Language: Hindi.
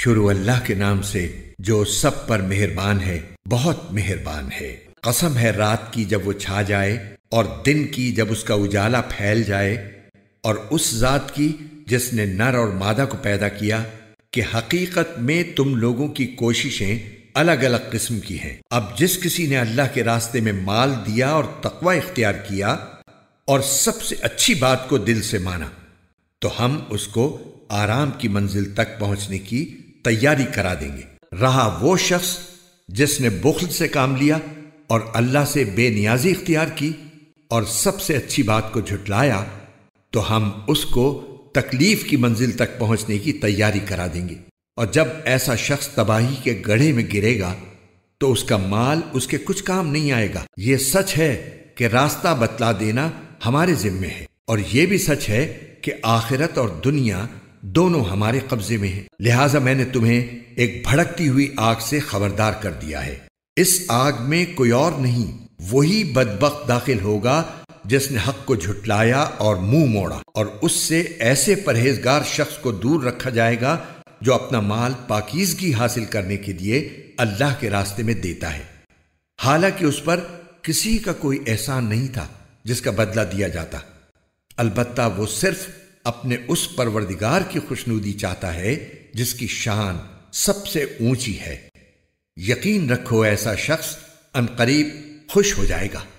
शुरू अल्लाह के नाम से जो सब पर मेहरबान है बहुत मेहरबान है कसम है रात की जब वो छा जाए और दिन की जब उसका उजाला फैल जाए और उस जात की जिसने नर और मादा को पैदा किया कि हकीकत में तुम लोगों की कोशिशें अलग अलग किस्म की हैं अब जिस किसी ने अल्लाह के रास्ते में माल दिया और तकवा इख्तियार किया और सबसे अच्छी बात को दिल से माना तो हम उसको आराम की मंजिल तक पहुंचने की तैयारी करा देंगे रहा वो शख्स जिसने बुखल से काम लिया और अल्लाह से बेनियाजी इख्तियार की और सबसे अच्छी बात को झुटलाया तो हम उसको तकलीफ की मंजिल तक पहुंचने की तैयारी करा देंगे और जब ऐसा शख्स तबाही के गढ़े में गिरेगा तो उसका माल उसके कुछ काम नहीं आएगा ये सच है कि रास्ता बतला देना हमारे जिम्मे है और यह भी सच है कि आखिरत और दुनिया दोनों हमारे कब्जे में हैं लिहाजा मैंने तुम्हें एक भड़कती हुई आग से खबरदार कर दिया है इस आग में कोई और नहीं वही बदबक दाखिल होगा जिसने हक को झुटलाया और मुंह मोड़ा और उससे ऐसे परहेजगार शख्स को दूर रखा जाएगा जो अपना माल पाकिजगी हासिल करने के लिए अल्लाह के रास्ते में देता है हालांकि उस पर किसी का कोई एहसान नहीं था जिसका बदला दिया जाता अलबत्ता वो सिर्फ अपने उस परवरदिगार की खुशनुदी चाहता है जिसकी शान सबसे ऊंची है यकीन रखो ऐसा शख्स अनकरीब खुश हो जाएगा